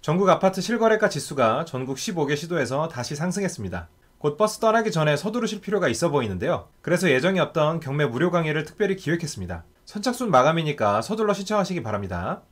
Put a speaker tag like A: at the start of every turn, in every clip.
A: 전국 아파트 실거래가 지수가 전국 15개 시도에서 다시 상승했습니다. 곧 버스 떠나기 전에 서두르실 필요가 있어 보이는데요. 그래서 예정이 었던 경매 무료 강의를 특별히 기획했습니다. 선착순 마감이니까 서둘러 신청하시기 바랍니다.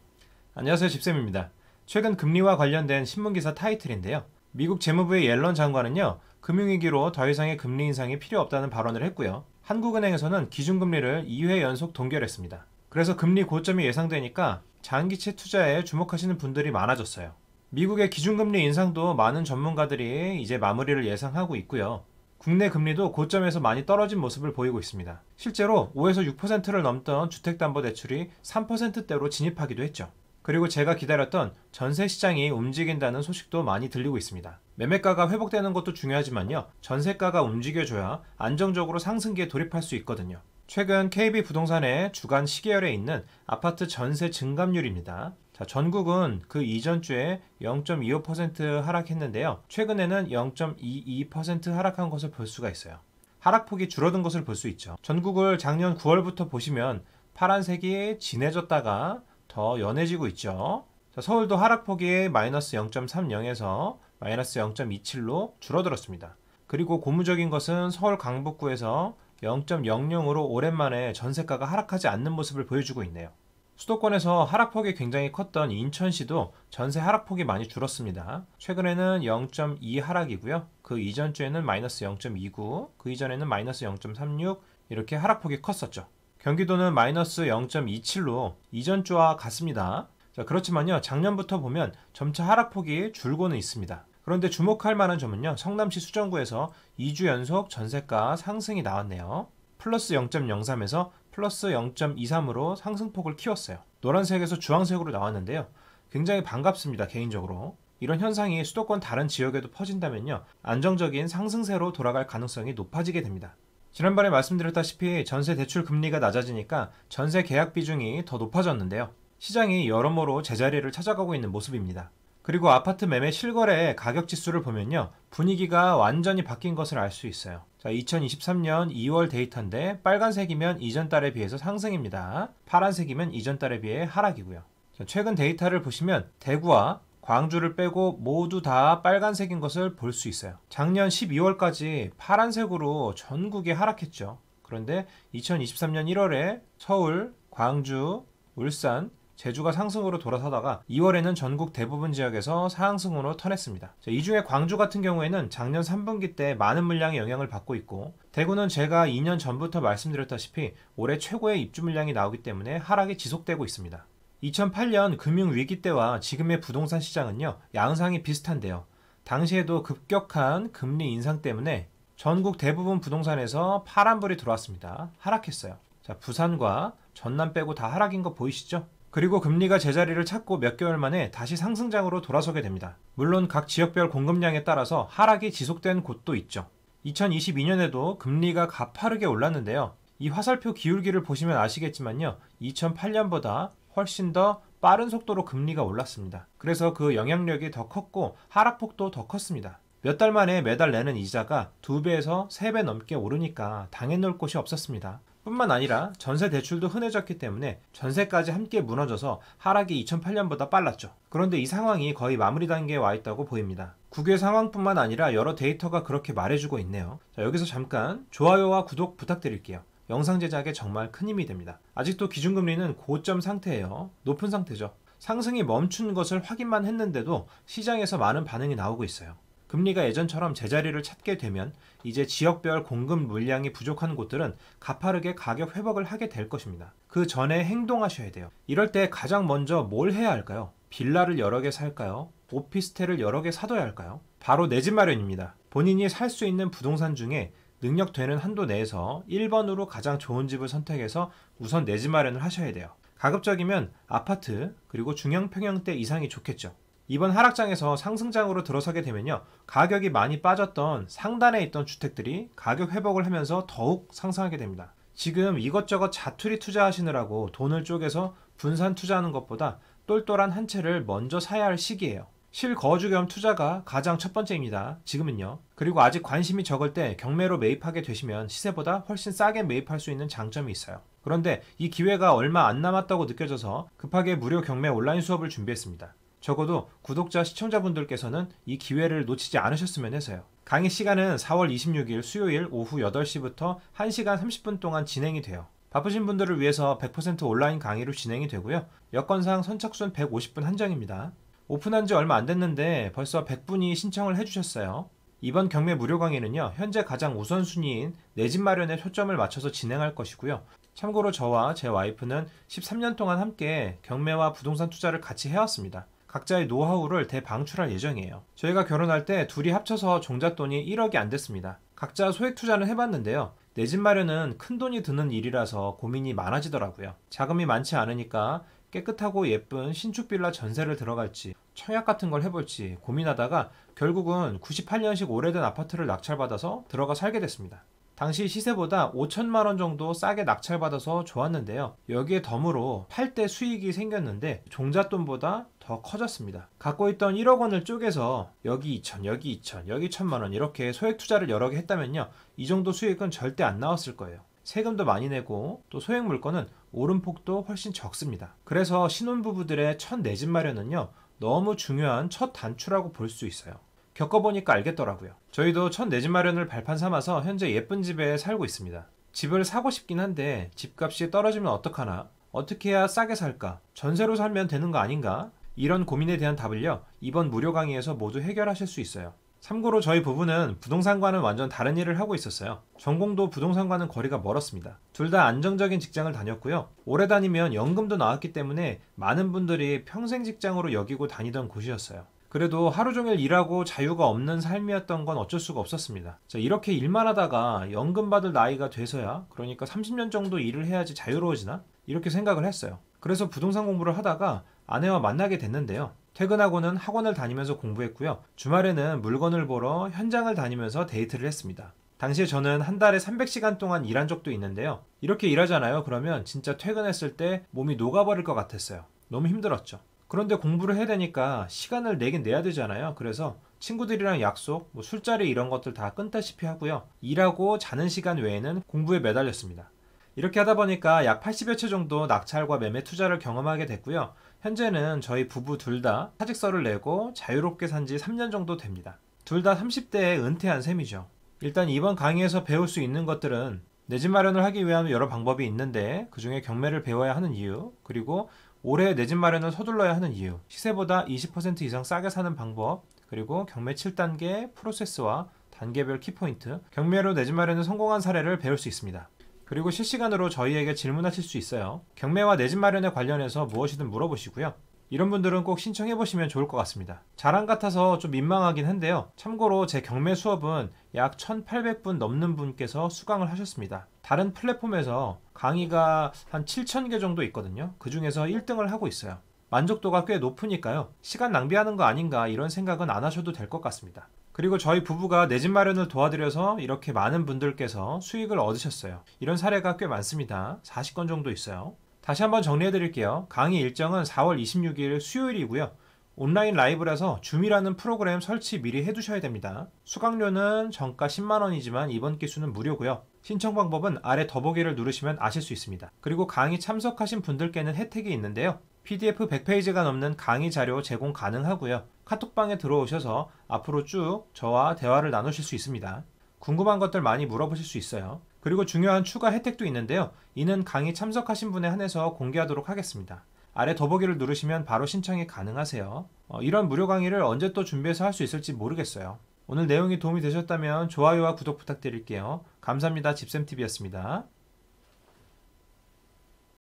A: 안녕하세요. 집쌤입니다. 최근 금리와 관련된 신문기사 타이틀인데요. 미국 재무부의 옐런 장관은요. 금융위기로 더 이상의 금리 인상이 필요 없다는 발언을 했고요. 한국은행에서는 기준금리를 2회 연속 동결했습니다. 그래서 금리 고점이 예상되니까 장기채 투자에 주목하시는 분들이 많아졌어요. 미국의 기준금리 인상도 많은 전문가들이 이제 마무리를 예상하고 있고요. 국내 금리도 고점에서 많이 떨어진 모습을 보이고 있습니다. 실제로 5에서 6%를 넘던 주택담보대출이 3%대로 진입하기도 했죠. 그리고 제가 기다렸던 전세 시장이 움직인다는 소식도 많이 들리고 있습니다. 매매가가 회복되는 것도 중요하지만요. 전세가가 움직여줘야 안정적으로 상승기에 돌입할 수 있거든요. 최근 KB 부동산의 주간 시계열에 있는 아파트 전세 증감률입니다. 자, 전국은 그 이전 주에 0.25% 하락했는데요. 최근에는 0.22% 하락한 것을 볼 수가 있어요. 하락폭이 줄어든 것을 볼 수 있죠. 전국을 작년 9월부터 보시면 파란색이 진해졌다가 더 연해지고 있죠. 자, 서울도 하락폭이 마이너스 0.30에서 마이너스 0.27로 줄어들었습니다. 그리고 고무적인 것은 서울 강북구에서 0.00으로 오랜만에 전세가가 하락하지 않는 모습을 보여주고 있네요. 수도권에서 하락폭이 굉장히 컸던 인천시도 전세 하락폭이 많이 줄었습니다. 최근에는 0.2 하락이고요. 그 이전 주에는 마이너스 0.29, 그 이전에는 마이너스 0.36 이렇게 하락폭이 컸었죠. 경기도는 마이너스 0.27로 이전 주와 같습니다. 자, 그렇지만요, 작년부터 보면 점차 하락폭이 줄고는 있습니다. 그런데 주목할 만한 점은요. 성남시 수정구에서 2주 연속 전세가 상승이 나왔네요. 플러스 0.03에서 플러스 0.23으로 상승폭을 키웠어요. 노란색에서 주황색으로 나왔는데요. 굉장히 반갑습니다. 개인적으로. 이런 현상이 수도권 다른 지역에도 퍼진다면요. 안정적인 상승세로 돌아갈 가능성이 높아지게 됩니다. 지난번에 말씀드렸다시피 전세 대출 금리가 낮아지니까 전세 계약 비중이 더 높아졌는데요. 시장이 여러모로 제자리를 찾아가고 있는 모습입니다. 그리고 아파트 매매 실거래 가격 지수를 보면요. 분위기가 완전히 바뀐 것을 알 수 있어요. 자, 2023년 2월 데이터인데 빨간색이면 이전 달에 비해서 상승입니다. 파란색이면 이전 달에 비해 하락이고요. 자, 최근 데이터를 보시면 대구와 광주를 빼고 모두 다 빨간색인 것을 볼 수 있어요. 작년 12월까지 파란색으로 전국이 하락했죠. 그런데 2023년 1월에 서울, 광주, 울산, 제주가 상승으로 돌아서다가 2월에는 전국 대부분 지역에서 상승으로 턴했습니다. 이 중에 광주 같은 경우에는 작년 3분기 때 많은 물량의 영향을 받고 있고 대구는 제가 2년 전부터 말씀드렸다시피 올해 최고의 입주 물량이 나오기 때문에 하락이 지속되고 있습니다. 2008년 금융위기 때와 지금의 부동산 시장은요, 양상이 비슷한데요. 당시에도 급격한 금리 인상 때문에 전국 대부분 부동산에서 파란불이 들어왔습니다. 하락했어요. 자, 부산과 전남 빼고 다 하락인 거 보이시죠? 그리고 금리가 제자리를 찾고 몇 개월 만에 다시 상승장으로 돌아서게 됩니다. 물론 각 지역별 공급량에 따라서 하락이 지속된 곳도 있죠. 2022년에도 금리가 가파르게 올랐는데요. 이 화살표 기울기를 보시면 아시겠지만요. 2008년보다 훨씬 더 빠른 속도로 금리가 올랐습니다. 그래서 그 영향력이 더 컸고 하락폭도 더 컸습니다. 몇 달 만에 매달 내는 이자가 2배에서 3배 넘게 오르니까 당해놓을 곳이 없었습니다. 뿐만 아니라 전세 대출도 흔해졌기 때문에 전세까지 함께 무너져서 하락이 2008년보다 빨랐죠. 그런데 이 상황이 거의 마무리 단계에 와 있다고 보입니다. 국외 상황뿐만 아니라 여러 데이터가 그렇게 말해주고 있네요. 자, 여기서 잠깐 좋아요와 구독 부탁드릴게요. 영상 제작에 정말 큰 힘이 됩니다. 아직도 기준금리는 고점 상태예요. 높은 상태죠. 상승이 멈춘 것을 확인만 했는데도 시장에서 많은 반응이 나오고 있어요. 금리가 예전처럼 제자리를 찾게 되면 이제 지역별 공급 물량이 부족한 곳들은 가파르게 가격 회복을 하게 될 것입니다. 그 전에 행동하셔야 돼요. 이럴 때 가장 먼저 뭘 해야 할까요? 빌라를 여러 개 살까요? 오피스텔을 여러 개 사둬야 할까요? 바로 내집 마련입니다. 본인이 살 수 있는 부동산 중에 능력되는 한도 내에서 1번으로 가장 좋은 집을 선택해서 우선 내집 마련을 하셔야 돼요. 가급적이면 아파트 그리고 중형 평형대 이상이 좋겠죠. 이번 하락장에서 상승장으로 들어서게 되면요. 가격이 많이 빠졌던 상단에 있던 주택들이 가격 회복을 하면서 더욱 상승하게 됩니다. 지금 이것저것 자투리 투자하시느라고 돈을 쪼개서 분산 투자하는 것보다 똘똘한 한 채를 먼저 사야 할 시기예요. 실거주 겸 투자가 가장 첫 번째입니다. 지금은요. 그리고 아직 관심이 적을 때 경매로 매입하게 되시면 시세보다 훨씬 싸게 매입할 수 있는 장점이 있어요. 그런데 이 기회가 얼마 안 남았다고 느껴져서 급하게 무료 경매 온라인 수업을 준비했습니다. 적어도 구독자 시청자분들께서는 이 기회를 놓치지 않으셨으면 해서요. 강의 시간은 4월 26일 수요일 오후 8시부터 1시간 30분 동안 진행이 돼요. 바쁘신 분들을 위해서 100% 온라인 강의로 진행이 되고요. 여건상 선착순 150분 한정입니다. 오픈한 지 얼마 안 됐는데 벌써 100분이 신청을 해주셨어요. 이번 경매 무료 강의는요, 현재 가장 우선순위인 내 집 마련에 초점을 맞춰서 진행할 것이고요. 참고로 저와 제 와이프는 13년 동안 함께 경매와 부동산 투자를 같이 해왔습니다. 각자의 노하우를 대방출할 예정이에요. 저희가 결혼할 때 둘이 합쳐서 종잣돈이 1억이 안 됐습니다. 각자 소액 투자는 해봤는데요. 내 집 마련은 큰 돈이 드는 일이라서 고민이 많아지더라고요. 자금이 많지 않으니까 깨끗하고 예쁜 신축 빌라 전세를 들어갈지 청약 같은 걸 해볼지 고민하다가 결국은 98년식 오래된 아파트를 낙찰받아서 들어가 살게 됐습니다. 당시 시세보다 5천만 원 정도 싸게 낙찰받아서 좋았는데요. 여기에 덤으로 팔 때 수익이 생겼는데 종잣돈보다 더 커졌습니다. 갖고 있던 1억 원을 쪼개서 여기 2천, 여기 2천, 여기 1천만 원 이렇게 소액 투자를 여러 개 했다면요. 이 정도 수익은 절대 안 나왔을 거예요. 세금도 많이 내고 또 소액 물건은 오름폭도 훨씬 적습니다. 그래서 신혼부부들의 첫내집 마련은요. 너무 중요한 첫 단추라고 볼 수 있어요. 겪어보니까 알겠더라고요. 저희도 첫 내집 마련을 발판 삼아서 현재 예쁜 집에 살고 있습니다. 집을 사고 싶긴 한데 집값이 떨어지면 어떡하나? 어떻게 해야 싸게 살까? 전세로 살면 되는 거 아닌가? 이런 고민에 대한 답을요. 이번 무료 강의에서 모두 해결하실 수 있어요. 참고로 저희 부부는 부동산과는 완전 다른 일을 하고 있었어요. 전공도 부동산과는 거리가 멀었습니다. 둘 다 안정적인 직장을 다녔고요. 오래 다니면 연금도 나왔기 때문에 많은 분들이 평생 직장으로 여기고 다니던 곳이었어요. 그래도 하루 종일 일하고 자유가 없는 삶이었던 건 어쩔 수가 없었습니다. 자, 이렇게 일만 하다가 연금 받을 나이가 돼서야 그러니까 30년 정도 일을 해야지 자유로워지나? 이렇게 생각을 했어요. 그래서 부동산 공부를 하다가 아내와 만나게 됐는데요. 퇴근하고는 학원을 다니면서 공부했고요. 주말에는 물건을 보러 현장을 다니면서 데이트를 했습니다. 당시에 저는 한 달에 300시간 동안 일한 적도 있는데요. 이렇게 일하잖아요. 그러면 진짜 퇴근했을 때 몸이 녹아버릴 것 같았어요. 너무 힘들었죠. 그런데 공부를 해야 되니까 시간을 내긴 내야 되잖아요. 그래서 친구들이랑 약속, 뭐 술자리 이런 것들 다 끊다시피 하고요. 일하고 자는 시간 외에는 공부에 매달렸습니다. 이렇게 하다 보니까 약 80여 채 정도 낙찰과 매매 투자를 경험하게 됐고요. 현재는 저희 부부 둘 다 사직서를 내고 자유롭게 산 지 3년 정도 됩니다. 둘 다 30대에 은퇴한 셈이죠. 일단 이번 강의에서 배울 수 있는 것들은 내 집 마련을 하기 위한 여러 방법이 있는데 그 중에 경매를 배워야 하는 이유, 그리고 올해 내 집 마련을 서둘러야 하는 이유, 시세보다 20% 이상 싸게 사는 방법, 그리고 경매 7단계 프로세스와 단계별 키포인트, 경매로 내 집 마련을 성공한 사례를 배울 수 있습니다. 그리고 실시간으로 저희에게 질문하실 수 있어요. 경매와 내집 마련에 관련해서 무엇이든 물어보시고요. 이런 분들은 꼭 신청해 보시면 좋을 것 같습니다. 자랑 같아서 좀 민망하긴 한데요. 참고로 제 경매 수업은 약 1800분 넘는 분께서 수강을 하셨습니다. 다른 플랫폼에서 강의가 한 7000개 정도 있거든요. 그 중에서 1등을 하고 있어요. 만족도가 꽤 높으니까요. 시간 낭비하는 거 아닌가 이런 생각은 안 하셔도 될 것 같습니다. 그리고 저희 부부가 내 집 마련을 도와드려서 이렇게 많은 분들께서 수익을 얻으셨어요. 이런 사례가 꽤 많습니다. 40건 정도 있어요. 다시 한번 정리해 드릴게요. 강의 일정은 4월 26일 수요일이고요. 온라인 라이브라서 줌이라는 프로그램 설치 미리 해두셔야 됩니다. 수강료는 정가 10만원이지만 이번 기수는 무료고요. 신청 방법은 아래 더보기를 누르시면 아실 수 있습니다. 그리고 강의 참석하신 분들께는 혜택이 있는데요. PDF 100페이지가 넘는 강의 자료 제공 가능하고요. 카톡방에 들어오셔서 앞으로 쭉 저와 대화를 나누실 수 있습니다. 궁금한 것들 많이 물어보실 수 있어요. 그리고 중요한 추가 혜택도 있는데요. 이는 강의 참석하신 분에 한해서 공개하도록 하겠습니다. 아래 더보기를 누르시면 바로 신청이 가능하세요. 어, 이런 무료 강의를 언제 또 준비해서 할 수 있을지 모르겠어요. 오늘 내용이 도움이 되셨다면 좋아요와 구독 부탁드릴게요. 감사합니다. 집쌤TV였습니다.